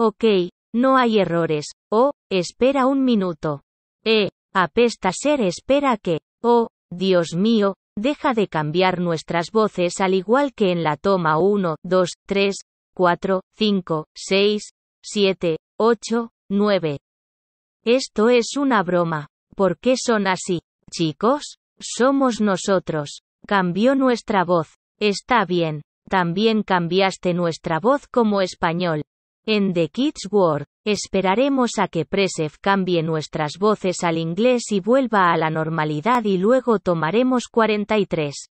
Ok, no hay errores. Oh, espera un minuto. Eh, apesta ser espera que. Oh, Dios mío, deja de cambiar nuestras voces al igual que en la toma 1, 2, 3, 4, 5, 6, 7, 8, 9. Esto es una broma. ¿Por qué son así? Chicos, somos nosotros. Cambió nuestra voz. Está bien. También cambiaste nuestra voz como español. En The Kids World, esperaremos a que Presef cambie nuestras voces al inglés y vuelva a la normalidad y luego tomaremos 43.